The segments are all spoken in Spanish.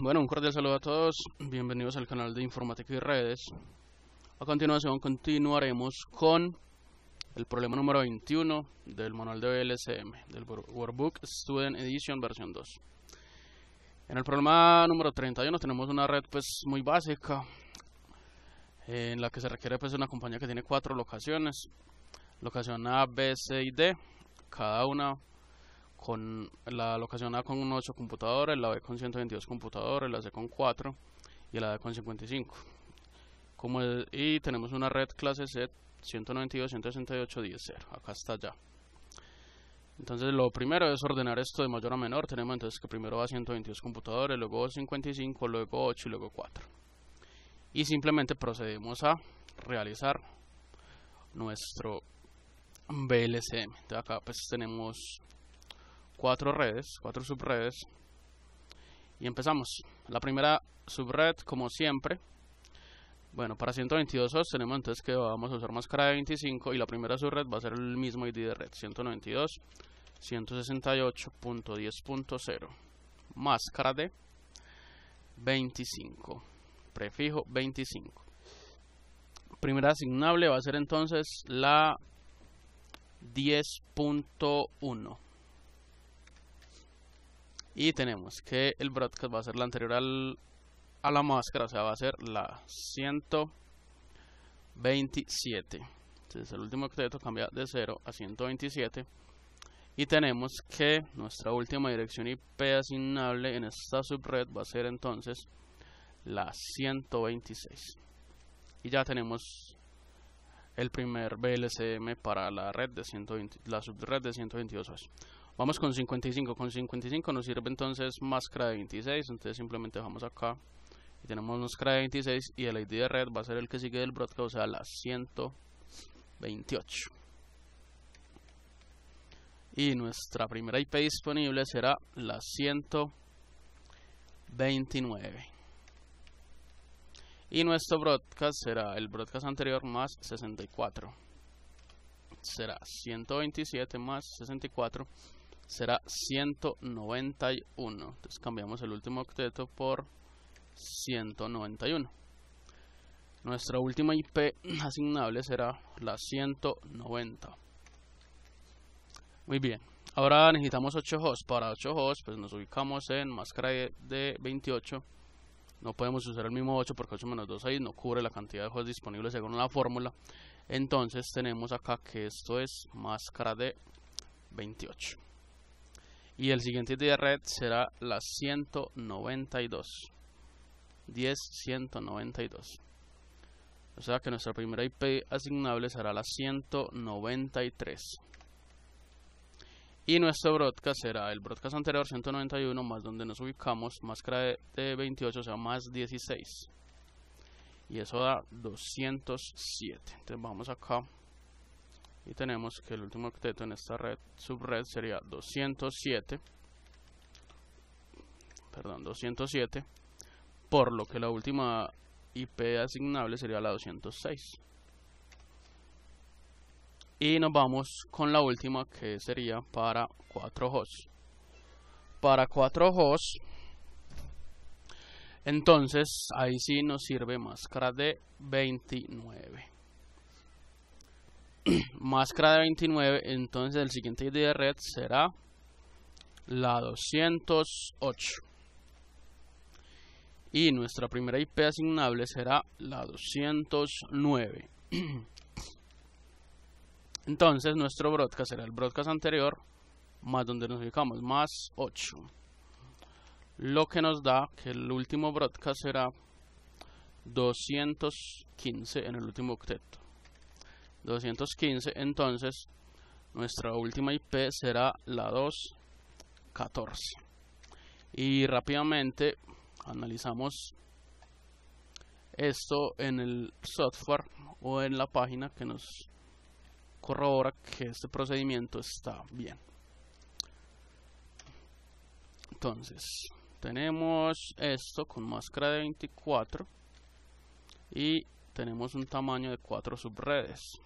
Bueno, un cordial saludo a todos, bienvenidos al canal de Informática y Redes. A continuación continuaremos con el problema número 21 del manual de BLSM, del Workbook Student Edition versión 2. En el problema número 31 tenemos una red pues muy básica, en la que se requiere pues una compañía que tiene cuatro locaciones, locación A, B, C y D, cada una con la locación A con 8 computadores, la B con 122 computadores, la C con 4 y la D con 55. Como y tenemos una red clase C 192, 168, 10, Acá está ya. Entonces lo primero es ordenar esto de mayor a menor. Tenemos entonces que primero va 122 computadores, luego 55, luego 8 y luego 4. Y simplemente procedemos a realizar nuestro BLCM. Entonces acá pues tenemos cuatro redes, cuatro subredes. Y empezamos. La primera subred, como siempre. Bueno, para 122 tenemos entonces que vamos a usar máscara de 25 y la primera subred va a ser el mismo ID de red, 192 168.10.0 máscara de 25 prefijo 25 primera asignable va a ser entonces la 10.1 y tenemos que el broadcast va a ser la anterior a la máscara, o sea, va a ser la 127. Entonces el último octeto cambia de 0 a 127. Y tenemos que nuestra última dirección IP asignable en esta subred va a ser entonces la 126. Y ya tenemos el primer BLCM para la red de 120, la subred de 128. Vamos con 55, con 55 nos sirve entonces máscara de 26, entonces simplemente vamos acá y tenemos máscara de 26 y el ID de red va a ser el que sigue del broadcast, o sea la 128. Y nuestra primera IP disponible será la 129. Y nuestro broadcast será el broadcast anterior más 64. Será 127 más 64 será 191. Entonces cambiamos el último octeto por 191. Nuestra última IP asignable será la 190. Muy bien. Ahora necesitamos 8 hosts. Para 8 hosts, pues nos ubicamos en máscara e de 28. No podemos usar el mismo 8 porque 8 menos 2 ahí no cubre la cantidad de hosts disponibles según la fórmula. Entonces tenemos acá que esto es máscara de 28. Y el siguiente día red será la 192. 10, 192. O sea que nuestra primera IP asignable será la 193. Y nuestro broadcast será el broadcast anterior 191 más donde nos ubicamos, máscara de 28, o sea, más 16. Y eso da 207. Entonces vamos acá y tenemos que el último octeto en esta red subred sería 207 perdón 207 por lo que la última IP asignable sería la 206 y nos vamos con la última que sería para 4 hosts para 4 hosts entonces ahí sí nos sirve máscara de 29 máscara de 29, entonces el siguiente ID de red será la 208. Y nuestra primera IP asignable será la 209. Entonces nuestro broadcast será el broadcast anterior más donde nos ubicamos, más 8. Lo que nos da que el último broadcast será 215 en el último octeto. 215 entonces nuestra última IP será la 214 y rápidamente analizamos esto en el software o en la página que nos corrobora que este procedimiento está bien entonces tenemos esto con máscara de 24 y tenemos un tamaño de 4 subredes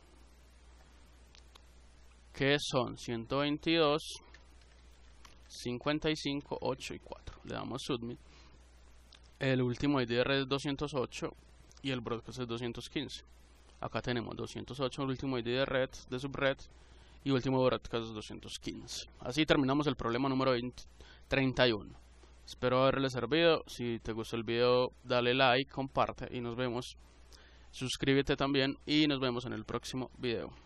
que son 122, 55, 8 y 4. Le damos submit. El último id de red es 208 y el broadcast es 215. Acá tenemos 208, el último ID de red, de subred y último broadcast es 215. Así terminamos el problema número 31. Espero haberle servido. Si te gustó el video, dale like, comparte y nos vemos. Suscríbete también y nos vemos en el próximo video.